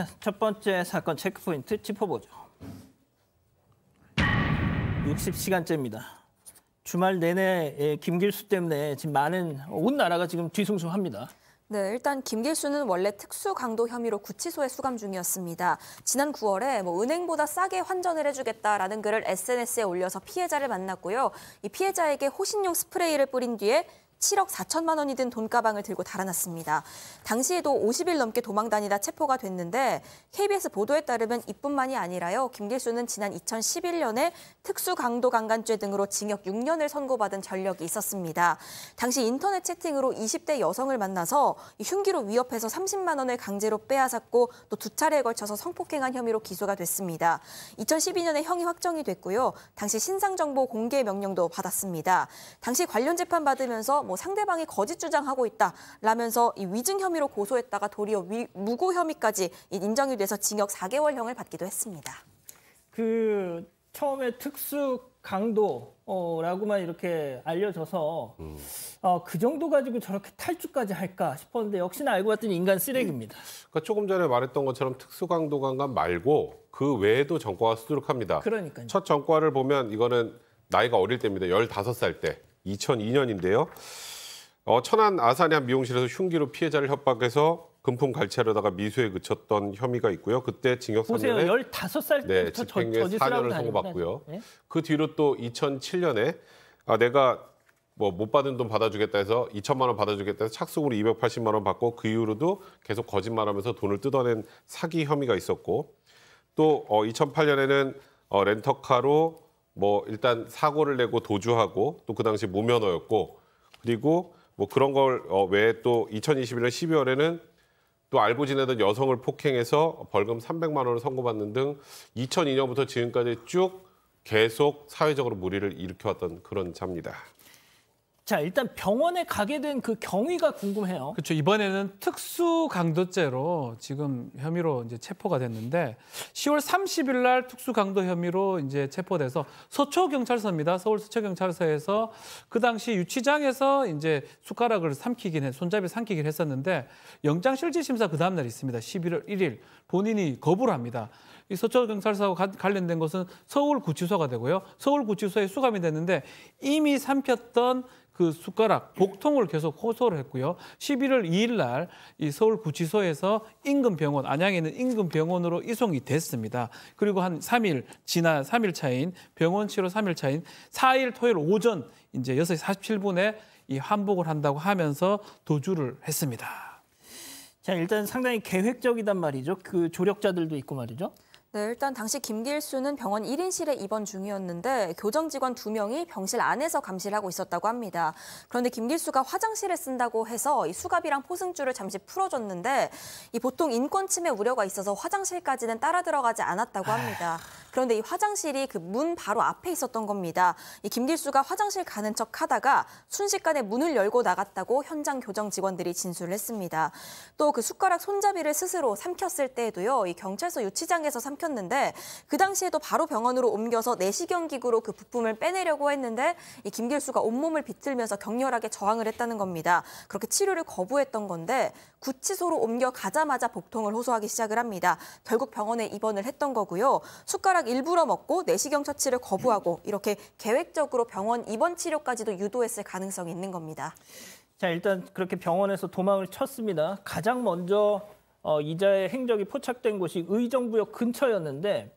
자, 첫 번째 사건 체크포인트 짚어보죠. 60시간째입니다. 주말 내내 예, 김길수 때문에 지금 많은 온 나라가 지금 뒤숭숭합니다. 네, 일단 김길수는 원래 특수 강도 혐의로 구치소에 수감 중이었습니다. 지난 9월에 뭐 은행보다 싸게 환전을 해주겠다라는 글을 SNS에 올려서 피해자를 만났고요. 이 피해자에게 호신용 스프레이를 뿌린 뒤에 7억 4천만 원이 든 돈가방을 들고 달아났습니다. 당시에도 50일 넘게 도망 다니다 체포가 됐는데 KBS 보도에 따르면 이뿐만이 아니라요. 김길수는 지난 2011년에 특수강도강간죄 등으로 징역 6년을 선고받은 전력이 있었습니다. 당시 인터넷 채팅으로 20대 여성을 만나서 흉기로 위협해서 30만 원을 강제로 빼앗았고 또 두 차례에 걸쳐서 성폭행한 혐의로 기소가 됐습니다. 2012년에 형이 확정이 됐고요. 당시 신상정보 공개 명령도 받았습니다. 당시 관련 재판 받으면서 뭐 상대방이 거짓 주장하고 있다라면서 이 위증 혐의로 고소했다가 도리어 위, 무고 혐의까지 인정이 돼서 징역 4개월형을 받기도 했습니다. 그 처음에 특수 강도라고만 이렇게 알려져서 음. 어, 그 정도 가지고 저렇게 탈주까지 할까 싶었는데 역시나 알고 봤더니 인간 쓰레기입니다. 그러니까 조금 전에 말했던 것처럼 특수강도 강간 말고 그 외에도 전과가 수두룩합니다. 그러니까요. 첫 전과를 보면 이거는 나이가 어릴 때입니다. 열다살 때. 2002년인데요. 어, 천안 아산의 한 미용실에서 흉기로 피해자를 협박해서 금품 갈취하려다가 미수에 그쳤던 혐의가 있고요. 그때 징역 3년에 15살 네, 집행유예 4년을 선고받고요. 네? 그 뒤로 또 2007년에 아, 내가 뭐못 받은 돈 받아주겠다 해서 2천만 원 받아주겠다 해서 착수금으로 280만 원 받고 그 이후로도 계속 거짓말하면서 돈을 뜯어낸 사기 혐의가 있었고 또 어, 2008년에는 어, 렌터카로 뭐 일단 사고를 내고 도주하고 또 그 당시 무면허였고 그리고 뭐 그런 걸 어, 외에 또 2021년 12월에는 또 알고 지내던 여성을 폭행해서 벌금 300만 원을 선고받는 등 2002년부터 지금까지 쭉 계속 사회적으로 무리를 일으켜왔던 그런 자입니다. 자 일단 병원에 가게 된 그 경위가 궁금해요. 그렇죠. 이번에는 특수 강도죄로 지금 혐의로 이제 체포가 됐는데 10월 30일 날 특수 강도 혐의로 이제 체포돼서 서초 경찰서입니다. 서울 서초 경찰서에서 그 당시 유치장에서 이제 숟가락을 삼키긴 해 손잡이 삼키긴 했었는데 영장 실질 심사 그 다음 날 있습니다. 11월 1일 본인이 거부를 합니다. 이 서초경찰서와 관련된 것은 서울구치소가 되고요. 서울구치소에 수감이 됐는데 이미 삼켰던 그 숟가락 복통을 계속 호소를 했고요. 11월 2일 날 이 서울 구치소에서 인근 병원 안양에 있는 인근 병원으로 이송이 됐습니다. 그리고 한 3일 지난 3일 차인 병원 치료 3일 차인 4일 토요일 오전 이제 6시 47분에 이 환복을 한다고 하면서 도주를 했습니다. 자, 일단 상당히 계획적이단 말이죠. 그 조력자들도 있고 말이죠. 네, 일단 당시 김길수는 병원 1인실에 입원 중이었는데 교정 직원 2명이 병실 안에서 감시를 하고 있었다고 합니다. 그런데 김길수가 화장실을 쓴다고 해서 이 수갑이랑 포승줄을 잠시 풀어줬는데 이 보통 인권 침해 우려가 있어서 화장실까지는 따라 들어가지 않았다고 합니다. 그런데 이 화장실이 그 문 바로 앞에 있었던 겁니다. 이 김길수가 화장실 가는 척 하다가 순식간에 문을 열고 나갔다고 현장 교정 직원들이 진술을 했습니다. 또 그 숟가락 손잡이를 스스로 삼켰을 때에도요. 이 경찰서 유치장에서 삼켰 삼켰는데 그 당시에도 바로 병원으로 옮겨서 내시경 기구로 그 부품을 빼내려고 했는데 이 김길수가 온몸을 비틀면서 격렬하게 저항을 했다는 겁니다. 그렇게 치료를 거부했던 건데 구치소로 옮겨가자마자 복통을 호소하기 시작을 합니다. 결국 병원에 입원을 했던 거고요. 숟가락 일부러 먹고 내시경 처치를 거부하고 이렇게 계획적으로 병원 입원 치료까지도 유도했을 가능성이 있는 겁니다. 자, 일단 그렇게 병원에서 도망을 쳤습니다. 가장 먼저 어, 이자의 행적이 포착된 곳이 의정부역 근처였는데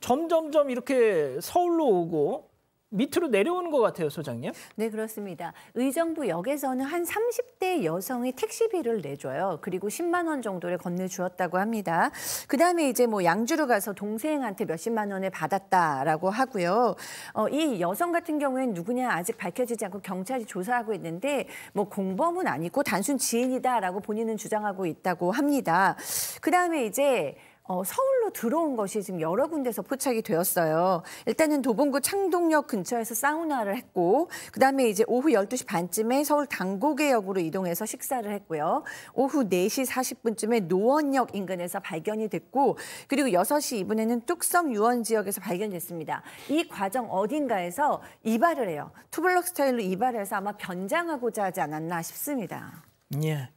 점점점 이렇게 서울로 오고 밑으로 내려오는 것 같아요, 소장님. 네, 그렇습니다. 의정부 역에서는 한 30대 여성이 택시비를 내줘요. 그리고 10만 원 정도를 건네주었다고 합니다. 그다음에 이제 뭐 양주로 가서 동생한테 몇십만 원을 받았다라고 하고요. 어, 이 여성 같은 경우에는 누구냐 아직 밝혀지지 않고 경찰이 조사하고 있는데 뭐 공범은 아니고 단순 지인이다라고 본인은 주장하고 있다고 합니다. 그다음에 이제 어, 서울로 들어온 것이 지금 여러 군데서 포착이 되었어요. 일단은 도봉구 창동역 근처에서 사우나를 했고 그다음에 이제 오후 12시 반쯤에 서울 당고개역으로 이동해서 식사를 했고요. 오후 4시 40분쯤에 노원역 인근에서 발견이 됐고 그리고 6시 이분에는 뚝섬 유원 지역에서 발견됐습니다. 이 과정 어딘가에서 이발을 해요. 투블럭 스타일로 이발해서 아마 변장하고자 하지 않았나 싶습니다. 예.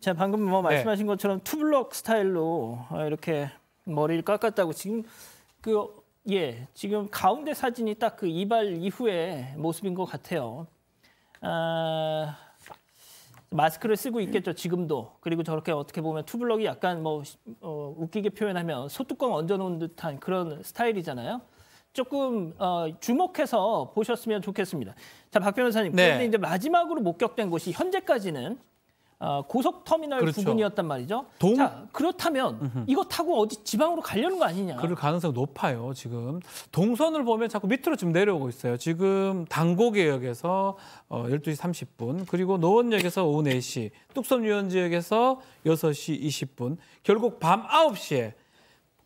자, 방금 뭐 네. 말씀하신 네. 것처럼 투블럭 스타일로 어, 이렇게 머리를 깎았다고 지금 그 예, 지금 가운데 사진이 딱 그 이발 이후의 모습인 것 같아요. 아, 마스크를 쓰고 있겠죠 지금도 그리고 저렇게 어떻게 보면 투블럭이 약간 뭐 어, 웃기게 표현하면 소뚜껑 얹어놓은 듯한 그런 스타일이잖아요. 조금 어, 주목해서 보셨으면 좋겠습니다. 자, 박 변호사님. 네. 그런데 이제 마지막으로 목격된 곳이 현재까지는 어, 고속 터미널 그렇죠. 부근이었단 말이죠. 동... 자, 그렇다면 으흠. 이거 타고 어디 지방으로 가려는 거 아니냐? 그럴 가능성이 높아요, 지금. 동선을 보면 자꾸 밑으로 지 내려오고 있어요. 지금 당고개역에서 12시 어, 30분, 그리고 노원역에서 오후 4시, 뚝섬 유원 지역에서 6시 20분, 결국 밤 9시에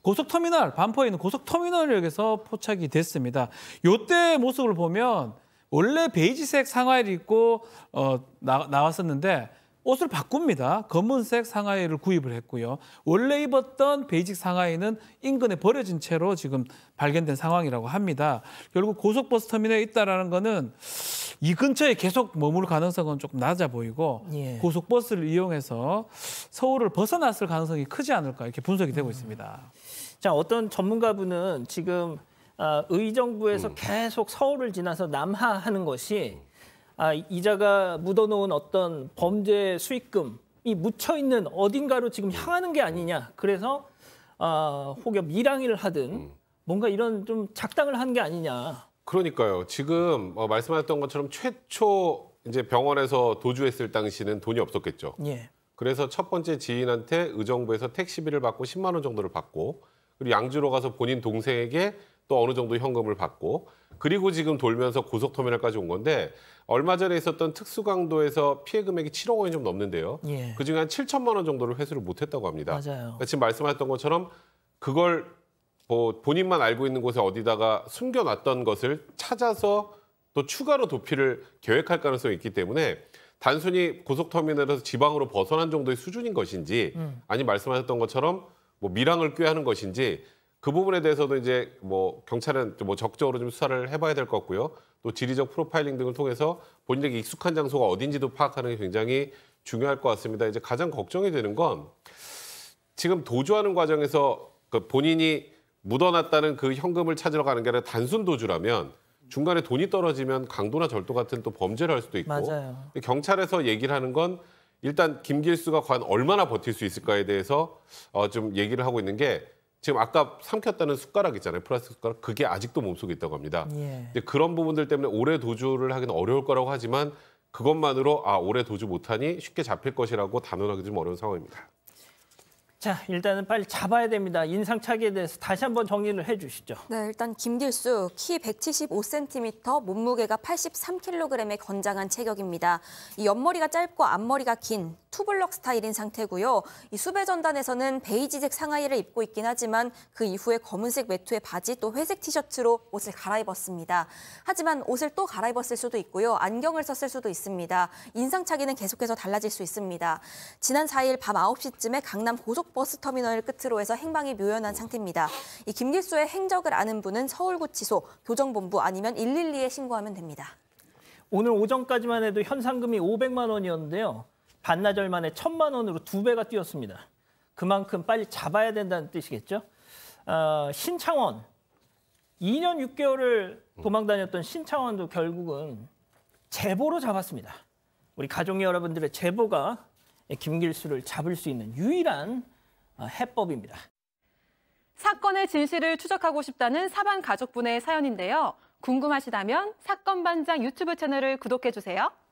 고속터미널, 반포에 있는 고속터미널역에서 포착이 됐습니다. 요때 모습을 보면 원래 베이지색 상하이를 입고 어, 나, 나왔었는데 옷을 바꿉니다. 검은색 상하이를 구입을 했고요. 원래 입었던 베이직 상하이는 인근에 버려진 채로 지금 발견된 상황이라고 합니다. 결국 고속버스 터미널에 있다라는 거이 근처에 계속 머물 가능성은 조금 낮아 보이고 예. 고속버스를 이용해서 서울을 벗어났을 가능성이 크지 않을까 이렇게 분석이 되고 있습니다. 자, 어떤 전문가분은 지금 아, 의정부에서 음. 계속 서울을 지나서 남하하는 것이 아, 이자가 묻어놓은 어떤 범죄 수익금이 묻혀 있는 어딘가로 지금 향하는 게 아니냐. 그래서 아, 혹여 밀항를 하든 음. 뭔가 이런 좀 작당을 한 게 아니냐. 그러니까요. 지금 어, 말씀하셨던 것처럼 최초 이제 병원에서 도주했을 당시는 돈이 없었겠죠. 예. 그래서 첫 번째 지인한테 의정부에서 택시비를 받고 10만 원 정도를 받고 그리고 양주로 가서 본인 동생에게 또 어느 정도 현금을 받고 그리고 지금 돌면서 고속터미널까지 온 건데 얼마 전에 있었던 특수강도에서 피해 금액이 7억 원이 좀 넘는데요. 예. 그중에 한 7천만 원 정도를 회수를 못했다고 합니다. 그러니까 지금 말씀하셨던 것처럼 그걸 뭐 본인만 알고 있는 곳에 어디다가 숨겨놨던 것을 찾아서 또 추가로 도피를 계획할 가능성이 있기 때문에 단순히 고속터미널에서 지방으로 벗어난 정도의 수준인 것인지 음. 아니 말씀하셨던 것처럼 뭐 밀항을 꾀하는 것인지 그 부분에 대해서도 이제 뭐 경찰은 뭐 적극적으로 좀 수사를 해봐야 될 것 같고요. 또 지리적 프로파일링 등을 통해서 본인에게 익숙한 장소가 어딘지도 파악하는 게 굉장히 중요할 것 같습니다. 이제 가장 걱정이 되는 건 지금 도주하는 과정에서 그 본인이 묻어놨다는 그 현금을 찾으러 가는 게 아니라 단순 도주라면 중간에 돈이 떨어지면 강도나 절도 같은 또 범죄를 할 수도 있고 맞아요. 경찰에서 얘기를 하는 건 일단 김길수가 과연 얼마나 버틸 수 있을까에 대해서 어, 좀 얘기를 하고 있는 게 지금 아까 삼켰다는 숟가락 있잖아요. 플라스틱 숟가락. 그게 아직도 몸속에 있다고 합니다. 예. 그런 부분들 때문에 오래 도주를 하기는 어려울 거라고 하지만 그것만으로 아, 오래 도주 못하니 쉽게 잡힐 것이라고 단언하기 좀 어려운 상황입니다. 자, 일단은 빨리 잡아야 됩니다. 인상착의에 대해서 다시 한번 정리를 해주시죠. 네, 일단 김길수 키 175cm, 몸무게가 83kg의 건장한 체격입니다. 이 옆머리가 짧고 앞머리가 긴 투블럭 스타일인 상태고요. 이 수배 전단에서는 베이지색 상하이를 입고 있긴 하지만 그 이후에 검은색 외투에 바지 또 회색 티셔츠로 옷을 갈아입었습니다. 하지만 옷을 또 갈아입었을 수도 있고요. 안경을 썼을 수도 있습니다. 인상차기는 계속해서 달라질 수 있습니다. 지난 4일 밤 9시쯤에 강남 고속버스터미널 끝으로 해서 행방이 묘연한 상태입니다. 이 김길수의 행적을 아는 분은 서울구치소, 교정본부 아니면 112에 신고하면 됩니다. 오늘 오전까지만 해도 현상금이 500만 원이었는데요. 반나절 만에 천만 원으로 두 배가 뛰었습니다. 그만큼 빨리 잡아야 된다는 뜻이겠죠. 어, 신창원 2년 6개월을 도망 다녔던 신창원도 결국은 제보로 잡았습니다. 우리 가족 여러분들의 제보가 김길수를 잡을 수 있는 유일한 어, 해법입니다. 사건의 진실을 추적하고 싶다는 사반 가족분의 사연인데요. 궁금하시다면 사건 반장 유튜브 채널을 구독해 주세요.